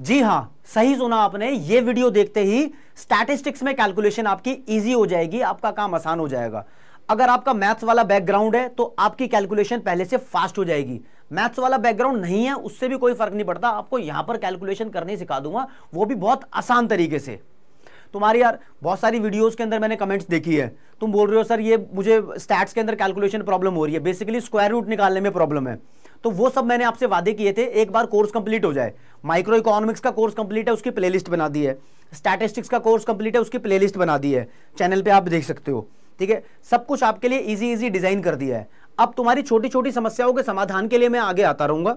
जी हाँ सही सुना आपने ये वीडियो देखते ही स्टैटिस्टिक्स में कैलकुलेशन आपकी इजी हो जाएगी आपका काम आसान हो जाएगा अगर आपका मैथ्स वाला बैकग्राउंड है तो आपकी कैलकुलेशन पहले से फास्ट हो जाएगी मैथ्स वाला बैकग्राउंड नहीं है उससे भी कोई फर्क नहीं पड़ता आपको यहां पर कैलकुलेशन करनी सिखा दूंगा वो भी बहुत आसान तरीके से तुम्हारी यार बहुत सारी वीडियोस के अंदर मैंने कमेंट्स देखी है तुम बोल रहे हो सर ये मुझे स्टैट्स के अंदर कैलकुलेशन प्रॉब्लम हो रही है बेसिकली स्क्वायर रूट निकालने में प्रॉब्लम है तो वो सब मैंने आपसे वादे किए थे एक बार कोर्स कंप्लीट हो जाए माइक्रो इकोनॉमिक्स का कोर्स कंप्लीट है उसकी प्लेलिस्ट बना दी है स्टैटिस्टिक्स का कोर्स कंप्लीट है उसकी प्लेलिस्ट बना दी है चैनल पे आप देख सकते हो ठीक है सब कुछ आपके लिए इजी इजी डिजाइन कर दिया है अब तुम्हारी छोटी छोटी समस्याओं के समाधान के लिए मैं आगे आता रहूंगा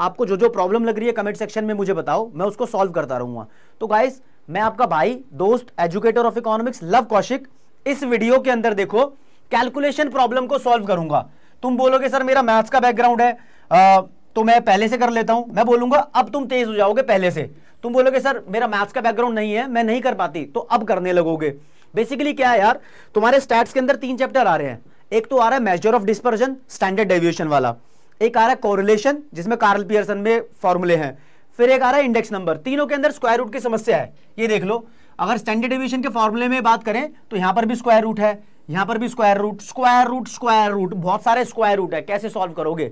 आपको जो जो प्रॉब्लम लग रही है कमेंट सेक्शन में मुझे बताओ मैं उसको सॉल्व करता रहूंगा तो गाइस मैं आपका भाई दोस्त educator of economics Luv Kaushik इस वीडियो के अंदर देखो कैलकुलेशन प्रॉब्लम को सोल्व करूंगा तुम बोलोगे सर मेरा मैथ्स का बैकग्राउंड है तो मैं पहले से कर लेता हूं मैं बोलूंगा अब तुम तेज हो जाओगे पहले से तुम बोलोगे सर मेरा मैथ्स का बैकग्राउंड नहीं है मैं नहीं कर पाती तो अब करने लगोगे बेसिकली क्या है यार तुम्हारे स्टैट्स के अंदर तीन चैप्टर आ रहे हैं एक तो आ रहा है measure of dispersion standard deviation वाला एक आ रहा है कोरिलेशन जिसमें कार्ल पियर्सन में फॉर्मुले हैं फिर एक आ रहा है इंडेक्स नंबर तीनों के अंदर स्क्वायर रूट की समस्या है ये देख लो अगर स्टैंडर्ड डेविएशन के फॉर्मुले में बात करें तो यहां पर भी स्क्वायर रूट है यहां पर भी square root square root square root बहुत सारे स्क्वायर रूट है कैसे सॉल्व करोगे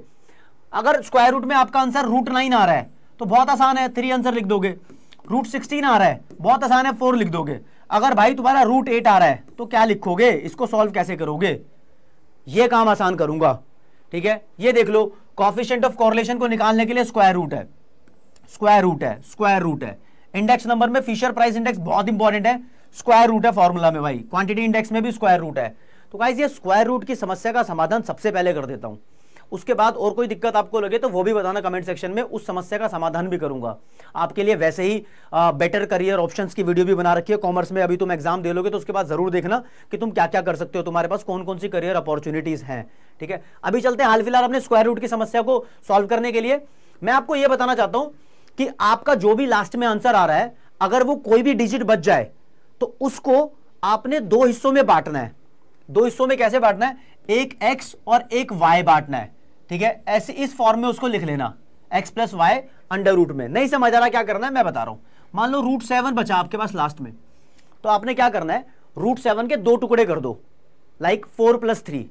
अगर स्क्वायर रूट में आपका आंसर रूट नाइन आ रहा है तो बहुत आसान है थ्री आंसर लिख दोगे रूट सिक्सटीन आ रहा है बहुत आसान है फोर लिख दोगे अगर भाई तुम्हारा रूट एट आ रहा है तो क्या लिखोगे इसको सॉल्व कैसे करोगे ये काम आसान करूंगा ठीक है ये देख लो कॉफिशेंट ऑफ कॉरलेशन को निकालने के लिए स्क्वायर रूट है स्क्वायर रूट है स्क्वायर रूट है इंडेक्स नंबर में फिशर प्राइस इंडेक्स बहुत इंपॉर्टेंट है स्क्वायर रूट है फॉर्मूला में भाई क्वांटिटी इंडेक्स में भी स्क्वायर रूट है तो गाइज ये स्क्वायर रूट की समस्या का समाधान सबसे पहले कर देता हूं उसके बाद और कोई दिक्कत आपको लगे तो वो भी बताना कमेंट सेक्शन में उस समस्या का समाधान भी करूंगा आपके लिए वैसे ही आ, बेटर करियर ऑप्शंस की वीडियो भी बना रखी है कॉमर्स में अभी तुम एग्जाम दे लोगे तो उसके बाद जरूर देखना कि तुम क्या क्या कर सकते हो तुम्हारे पास कौन कौन सी करियर अपॉर्चुनिटीज हैं ठीक है अभी चलते हैं हाल फिलहाल अपने स्क्वायर रूट की समस्या को सॉल्व करने के लिए मैं आपको यह बताना चाहता हूं कि आपका जो भी लास्ट में आंसर आ रहा है अगर वो कोई भी डिजिट बच जाए तो उसको आपने दो हिस्सों में बांटना है दो हिस्सों में कैसे बांटना है एक एक्स और एक वाई बांटना है ठीक है ऐसे इस फॉर्म में उसको लिख लेना x plus y under root में नहीं समझ आ रहा क्या करना है मैं बता रहा हूं मान लो रूट सेवन बचा आपके पास लास्ट में तो आपने क्या करना है रूट सेवन के दो टुकड़े कर दो लाइक फोर प्लस थ्री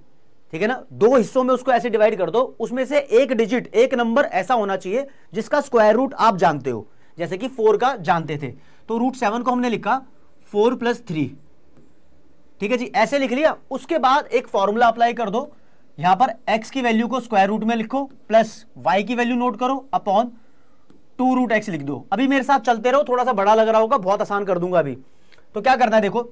ठीक है ना दो हिस्सों में उसको ऐसे डिवाइड कर दो उसमें से एक डिजिट एक नंबर ऐसा होना चाहिए जिसका स्क्वायर रूट आप जानते हो जैसे कि फोर का जानते थे तो रूट सेवन को हमने लिखा फोर प्लस थ्री ठीक है जी ऐसे लिख लिया उसके बाद एक फॉर्मूला अप्लाई कर दो यहां पर x की वैल्यू को स्क्वायर रूट में लिखो प्लस y की वैल्यू नोट करो अपॉन टू रूट एक्स लिख दो अभी मेरे साथ चलते रहो थोड़ा सा बड़ा लग रहा होगा बहुत आसान कर दूंगा अभी तो क्या करना है देखो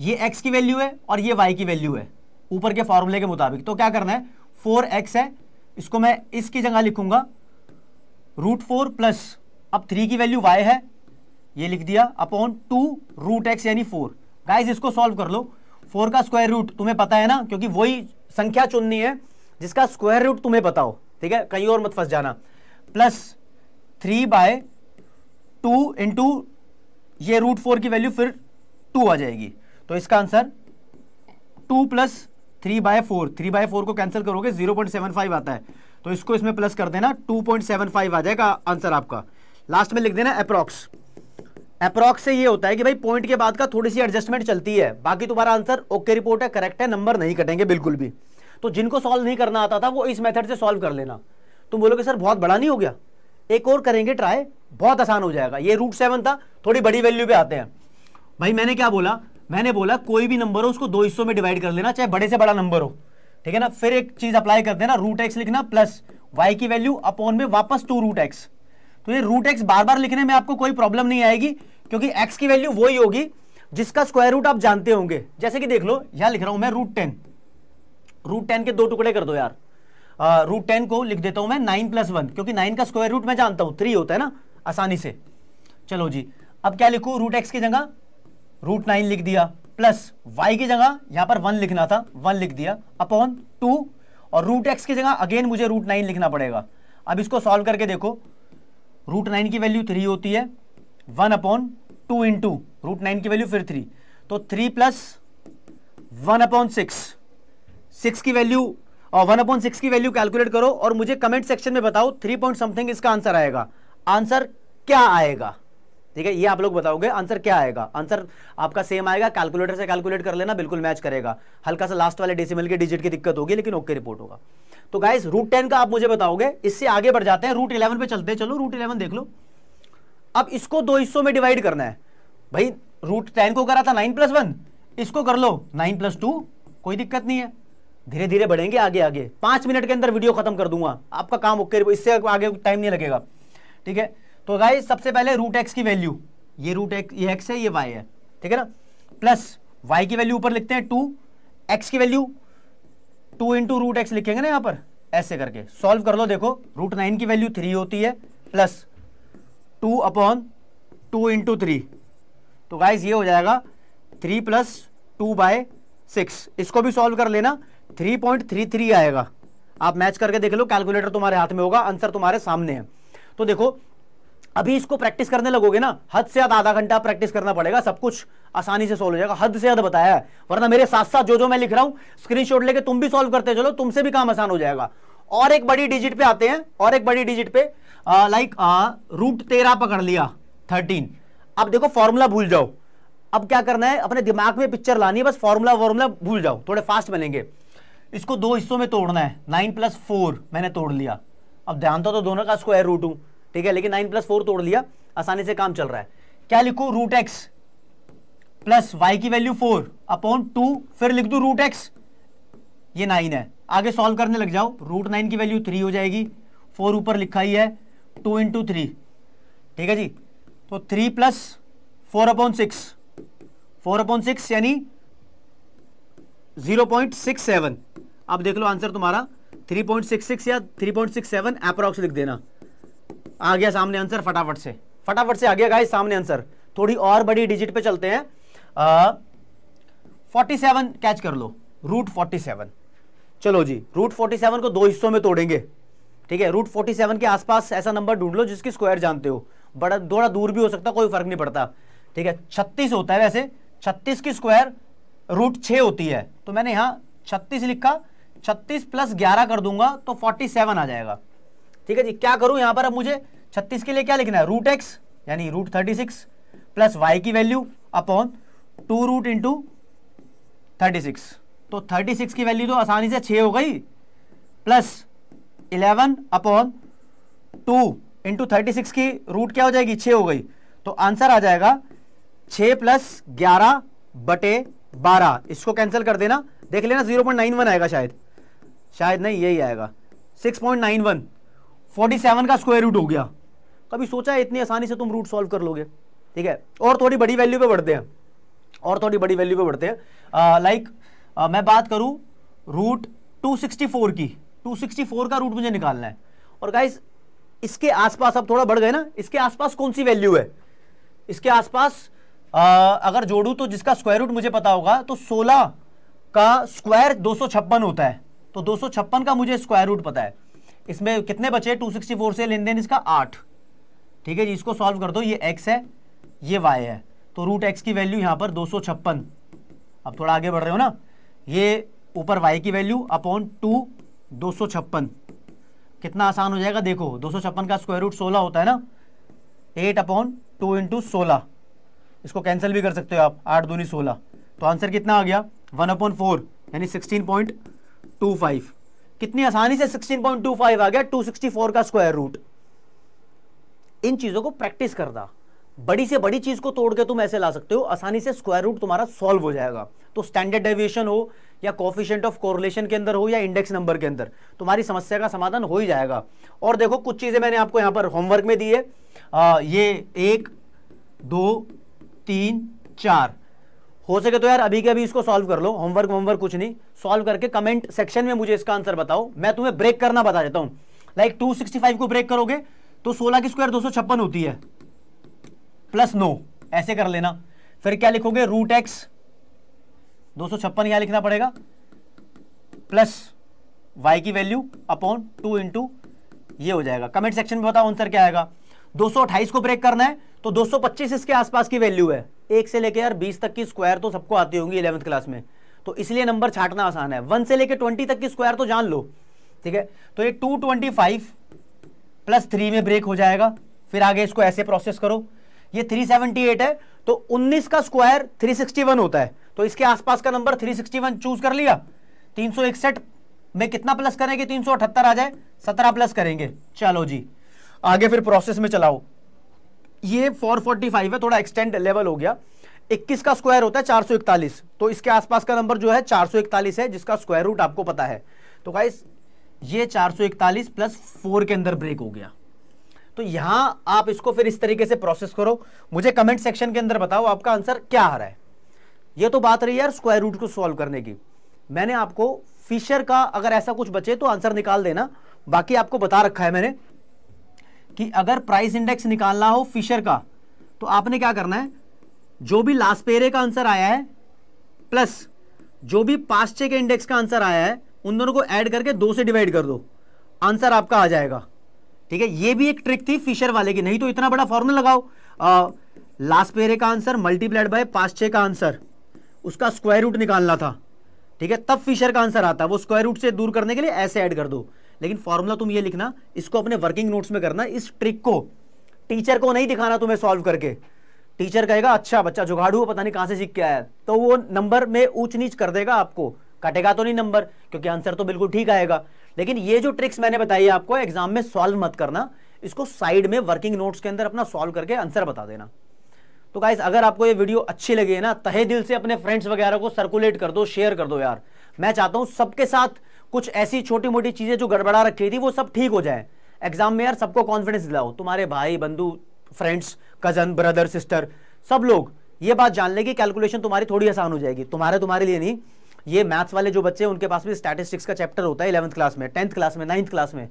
ये x की वैल्यू है और ये y की वैल्यू है ऊपर के फॉर्मूले के मुताबिक तो क्या करना है फोर एक्स है इसको मैं इसकी जगह लिखूंगा रूट फोर प्लस अब थ्री की वैल्यू वाई है ये लिख दिया अपॉन टू रूट एक्स यानी फोर गाइज इसको सॉल्व कर लो फोर का स्क्वायर रूट तुम्हें पता है ना क्योंकि वही संख्या चुननी है जिसका स्क्वायर रूट तुम्हें बताओ ठीक है कहीं और मत फंस जाना plus three by two into ये रूट फोर की वैल्यू फिर टू आ जाएगी तो इसका answer two plus three by four three by four को कैंसिल करोगे जीरो पॉइंट सेवन फाइव आता है तो इसको इसमें प्लस कर देना टू पॉइंट सेवन फाइव आ जाएगा आंसर आपका लास्ट में लिख देना अप्रॉक्स अप्रॉक्स से ये होता है कि भाई पॉइंट के बाद का थोड़ी सी एडजस्टमेंट चलती है बाकी तुम्हारा आंसर ओके रिपोर्ट है करेक्ट है नंबर नहीं कटेंगे बिल्कुल भी तो जिनको सॉल्व नहीं करना आता था वो इस मेथड से सॉल्व कर लेना तुम बोलोगे सर बहुत बड़ा नहीं हो गया एक और करेंगे ट्राई बहुत आसान हो जाएगा ये रूट सेवन था थोड़ी बड़ी वैल्यू पे आते हैं भाई मैंने क्या बोला मैंने बोला कोई भी नंबर हो उसको दो हिस्सों में डिवाइड कर लेना चाहे बड़े से बड़ा नंबर हो ठीक है ना फिर एक चीज अप्लाई कर देना रूट एक्स लिखना प्लस वाई की वैल्यू अपॉन में वापस टू रूट एक्स तो ये रूट एक्स बार बार लिखने में आपको कोई प्रॉब्लम नहीं आएगी क्योंकि एक्स की वैल्यू वही होगी जिसका स्क्वायर रूट आप जानते होंगे जैसे कि देख लो यहां लिख रहा हूं मैं रूट टेन रूट टेन के दो टुकड़े कर दो यार रूट टेन को लिख देता हूं मैं नाइन प्लस वन क्योंकि नाइन का स्क्वायर रूट मैं जानता हूं थ्री होता है ना आसानी से चलो जी अब क्या लिखू रूट एक्स की जगह रूट नाइन लिख दिया प्लस वाई की जगह यहां पर वन लिखना था वन लिख दिया अपॉन टू और रूट एक्स की जगह अगेन मुझे रूट नाइन लिखना पड़ेगा अब इसको सॉल्व करके देखो रूट नाइन की वैल्यू थ्री होती है one upon two two root nine की वैल्यू फिर थ्री तो three plus one upon six six की वैल्यू और वन अपॉन सिक्स की वैल्यू कैलकुलेट करो और मुझे कमेंट सेक्शन में बताओ थ्री पॉइंट समथिंग इसका आंसर आएगा आंसर क्या आएगा ठीक है ये आप लोग बताओगे आंसर क्या आएगा आंसर आपका सेम आएगा कैलकुलेटर से कैलकुलेट कर लेना बिल्कुल मैच करेगा हल्का सा लास्ट वाले डेसिमल के डिजिट की दिक्कत होगी लेकिन ओके रिपोर्ट होगा तो गाइस रूट टेन का आप मुझे बताओगे इससे आगे बढ़ जाते हैं रूट इलेवन पे चलते हैं चलो रूट इलेवन देख लो अब इसको दो हिस्सों में डिवाइड करना है भाई रूट टेन को करा था नाइन प्लस वन इसको कर लो नाइन प्लस टू कोई दिक्कत नहीं है धीरे धीरे बढ़ेंगे आगे आगे पांच मिनट के अंदर वीडियो खत्म कर दूंगा आपका काम ओके इससे आगे टाइम नहीं लगेगा ठीक है तो भाई सबसे पहले रूट एक्स की वैल्यू ये रूट एक, ये एक्स है ये वाई है ठीक है ना प्लस वाई की वैल्यू ऊपर लिखते हैं टू एक्स की value two into root x लिखेंगे ना यहाँ पर ऐसे करके सॉल्व कर लो देखो रूट नाइन की वैल्यू थ्री होती है plus two upon two into three तो गाइज ये हो जाएगा three plus two by six इसको भी सॉल्व कर लेना थ्री पॉइंट थ्री थ्री आएगा आप मैच करके देख लो कैलकुलेटर तुम्हारे हाथ में होगा आंसर तुम्हारे सामने है तो देखो अभी इसको प्रैक्टिस करने लगोगे ना हद से हद आधा घंटा प्रैक्टिस करना पड़ेगा सब कुछ आसानी से सोल्व हो जाएगा हद से हद बताया है वरना मेरे साथ साथ जो जो मैं लिख रहा हूं स्क्रीनशॉट लेके तुम भी सॉल्व करते चलो तुमसे भी काम आसान हो जाएगा और एक बड़ी डिजिट पे आते हैं और एक बड़ी डिजिट पे लाइक रूट तेरह पकड़ लिया थर्टीन अब देखो फॉर्मूला भूल जाओ अब क्या करना है अपने दिमाग में पिक्चर लानी है बस फॉर्मूला वॉर्मूला भूल जाओ थोड़े फास्ट बनेंगे इसको दो हिस्सों में तोड़ना है नाइन प्लस फोर मैंने तोड़ लिया अब ध्यान तो, तो दोनों का स्क्वायर रूट हूं ठीक है लेकिन नाइन प्लस फोर तोड़ लिया आसानी से काम चल रहा है क्या लिखू रूट एक्स प्लस वाई की वैल्यू फोर अपॉन टू फिर लिख दू रूट एक्स ये नाइन है आगे सॉल्व करने लग जाओ रूट नाइन की वैल्यू थ्री हो जाएगी फोर ऊपर लिखा ही है टू इंटू थ्री ठीक है जी तो three plus four upon six four upon six यानी जीरो पॉइंट सिक्स सेवन अब देख लो आंसर तुम्हारा थ्री पॉइंट सिक्स सिक्स या three point six seven approx लिख देना आ गया सामने आंसर फटाफट से फटाफट से आ गया गाइस सामने आंसर थोड़ी और बड़ी डिजिट पे चलते हैं फोर्टी सेवन कैच कर लो रूट फोर्टी सेवन चलो जी रूट फोर्टी सेवन को दो हिस्सों में तोड़ेंगे ठीक है रूट फोर्टी सेवन के आसपास ऐसा नंबर ढूंढ लो जिसकी स्क्वायर जानते हो बड़ा थोड़ा दूर भी हो सकता कोई फर्क नहीं पड़ता ठीक है छत्तीस होता है वैसे छत्तीस की स्क्वायर रूट छ होती है तो मैंने यहाँ छत्तीस लिखा छत्तीस प्लस ग्यारह कर दूंगा तो फोर्टी सेवन आ जाएगा ठीक है जी क्या करूँ यहां पर अब मुझे छत्तीस के लिए क्या लिखना है रूट एक्स यानी root thirty six plus y की value upon two root into thirty six तो थर्टी सिक्स की वैल्यू तो आसानी से छः हो गई plus eleven upon two into thirty six की रूट क्या हो जाएगी छः हो गई तो आंसर आ जाएगा छ प्लस ग्यारह बटे बारह इसको कैंसिल कर देना देख लेना जीरो पॉइंट नाइन वन आएगा शायद शायद नहीं यही आएगा six point nine one forty seven का स्क्वायर रूट हो गया कभी सोचा इतनी आसानी से तुम रूट सॉल्व कर लोगे ठीक है और थोड़ी बड़ी वैल्यू पे बढ़ते हैं और थोड़ी बड़ी वैल्यू पे बढ़ते हैं लाइक आ, मैं बात करूं रूट 264 की 264 का रूट मुझे निकालना है और गाइज इसके आसपास अब थोड़ा बढ़ गए ना इसके आसपास कौन सी वैल्यू है इसके आसपास आ, अगर जोड़ू तो जिसका स्क्वायर रूट मुझे पता होगा तो 16 का स्क्वायर दो होता है तो दो का मुझे स्क्वायर रूट पता है इसमें कितने बचे 264 से लेन देन इसका आठ ठीक है जी इसको सॉल्व कर दो ये एक्स है ये वाई है तो रूट एक्स की वैल्यू यहाँ पर दो अब थोड़ा आगे बढ़ रहे हो ना ये ऊपर वाई की वैल्यू अपॉन टू दो सौ छप्पन कितना आसान हो जाएगा देखो दो सौ छप्पन का स्क्वायर रूट सोलह होता है ना एट अपॉन टू इंटू सोलह इसको कैंसिल भी कर सकते हो आप आठ दूनी सोलह तो आंसर कितना आ गया वन अपॉन फोर यानी सिक्सटीन पॉइंट टू फाइव कितनी आसानी से सिक्सटीन पॉइंट टू फाइव आ गया टू सिक्सटी फोर का स्क्वायर रूट इन चीज़ों को प्रैक्टिस करना बड़ी से बड़ी चीज को तोड़ के तुम ऐसे ला सकते हो आसानी से स्क्वायर रूट तुम्हारा सॉल्व हो जाएगा तो स्टैंडर्ड डेविएशन हो या कॉफिशेंट ऑफ कोरिलेशन के अंदर हो या इंडेक्स नंबर के अंदर तुम्हारी समस्या का समाधान हो ही जाएगा और देखो कुछ चीजें मैंने आपको यहां पर होमवर्क में दी है आ, ये एक दो तीन चार हो सके तो यार अभी के अभी इसको सॉल्व कर लो होमवर्क होमवर्क कुछ नहीं सॉल्व करके कमेंट सेक्शन में मुझे इसका आंसर बताओ मैं तुम्हें ब्रेक करना बता देता हूं लाइक like 265 को ब्रेक करोगे तो सोलह की स्क्वायर दो होती है प्लस नो ऐसे कर लेना फिर क्या लिखोगे रूट एक्स दो सौ छप्पन क्या लिखना पड़ेगा प्लस वाई की वैल्यू अपॉन टू इंटू ये हो जाएगा कमेंट सेक्शन में बताओ आंसर क्या आएगा 228 को ब्रेक करना है तो 225 इसके आसपास की वैल्यू है एक से लेकर यार 20 तक की स्क्वायर तो सबको आती होंगी इलेवंथ क्लास में तो इसलिए नंबर छाटना आसान है वन से लेकर ट्वेंटी तक की स्क्वायर तो जान लो ठीक है तो ये 225 प्लस थ्री में ब्रेक हो जाएगा फिर आगे इसको ऐसे प्रोसेस करो ये 378 है तो 19 का स्क्वायर 361 होता है तो इसके आसपास का नंबर 361 चूज कर लिया तीन में कितना प्लस करेंगे तीन आ जाए सत्रह प्लस करेंगे चलो जी आगे फिर प्रोसेस में चलाओ ये 445 है थोड़ा एक्सटेंड लेवल हो गया 21 का स्क्वायर होता है 441 तो इसके आसपास का नंबर जो है 441 है जिसका स्क्वायर रूट आपको पता है तो गाइस ये 441 प्लस फोर के अंदर ब्रेक हो गया तो यहां आप इसको फिर इस तरीके से प्रोसेस करो मुझे कमेंट सेक्शन के अंदर बताओ आपका आंसर क्या आ रहा है यह तो बात रही यार स्क्वायर रूट को सॉल्व करने की मैंने आपको फिशर का अगर ऐसा कुछ बचे तो आंसर निकाल देना बाकी आपको बता रखा है मैंने कि अगर प्राइस इंडेक्स निकालना हो फिशर का तो आपने क्या करना है जो भी लास्ट पेरे का आंसर आया है प्लस जो भी पास्टे के इंडेक्स का आंसर आया है उन दोनों को ऐड करके दो से डिवाइड कर दो आंसर आपका आ जाएगा ठीक है ये भी एक ट्रिक थी फिशर वाले की नहीं तो इतना बड़ा फॉर्मूला लगाओ लास्ट पेरे का आंसर मल्टीप्लाइड बाय छे का आंसर उसका स्क्वायर रूट निकालना था ठीक है तब फिशर का आंसर आता है वो स्क्वायर रूट से दूर करने के लिए ऐसे ऐड कर दो लेकिन फॉर्मूला तुम ये लिखना इसको अपने वर्किंग नोट्स में करना इस ट्रिक को टीचर को नहीं दिखाना तुम्हें सॉल्व करके टीचर कहेगा अच्छा बच्चा जुगाड़ू पता नहीं कहां से सीख के आया तो वो नंबर में ऊंच नीच कर देगा आपको कटेगा तो नहीं नंबर क्योंकि आंसर तो बिल्कुल ठीक आएगा लेकिन ये जो ट्रिक्स मैंने बताई आपको एग्जाम में सॉल्व मत करना इसको साइड में वर्किंग नोट्स के अंदर अपना सॉल्व करके आंसर बता देना तो गाइस अगर आपको ये वीडियो अच्छी लगी है ना तहे दिल से अपने फ्रेंड्स वगैरह को सर्कुलेट कर दो शेयर कर दो यार मैं चाहता हूँ सबके साथ कुछ ऐसी छोटी मोटी चीज़ें जो गड़बड़ा रखी थी वो सब ठीक हो जाए एग्जाम में यार सबको कॉन्फिडेंस दिलाओ तुम्हारे भाई बंधु फ्रेंड्स कजन ब्रदर सिस्टर सब लोग ये बात जान ले कैलकुलेशन तुम्हारी थोड़ी आसान हो जाएगी तुम्हारे तुम्हारे लिए नहीं ये मैथ्स वाले जो बच्चे उनके पास भी स्टैटिस्टिक्स का चैप्टर होता है इलेवंथ क्लास में टेंथ क्लास में नाइन्थ क्लास में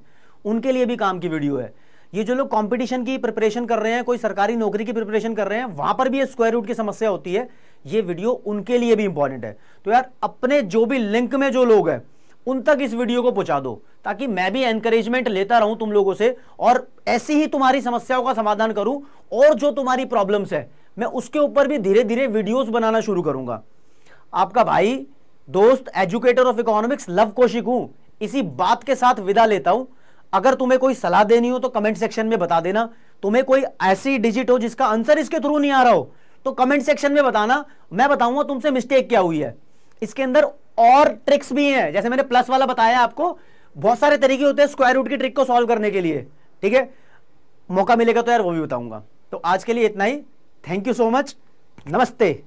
उनके लिए भी काम की वीडियो है ये जो लोग कंपटीशन की प्रिपरेशन कर रहे हैं कोई सरकारी नौकरी की प्रिपरेशन कर रहे हैं वहां पर भी ये स्क्वायर रूट की समस्या होती है ये वीडियो उनके लिए भी इंपॉर्टेंट है तो यार अपने जो भी लिंक में जो लोग हैं उन तक इस वीडियो को पहुंचा दो ताकि मैं भी एनकरेजमेंट लेता रहूं तुम लोगों से और ऐसी ही तुम्हारी समस्याओं का समाधान करूं और जो तुम्हारी प्रॉब्लम्स है मैं उसके ऊपर भी धीरे धीरे वीडियोज बनाना शुरू करूंगा आपका भाई दोस्त educator of economics Luv Kaushik हूं इसी बात के साथ विदा लेता हूं अगर तुम्हें कोई सलाह देनी हो तो कमेंट सेक्शन में बता देना तुम्हें कोई ऐसी डिजिट हो जिसका आंसर इसके थ्रू नहीं आ रहा हो तो कमेंट सेक्शन में बताना मैं बताऊंगा तुमसे मिस्टेक क्या हुई है इसके अंदर और ट्रिक्स भी हैं जैसे मैंने प्लस वाला बताया आपको बहुत सारे तरीके होते हैं स्क्वायर रूट की ट्रिक को सॉल्व करने के लिए ठीक है मौका मिलेगा तो यार वो भी बताऊंगा तो आज के लिए इतना ही थैंक यू सो मच नमस्ते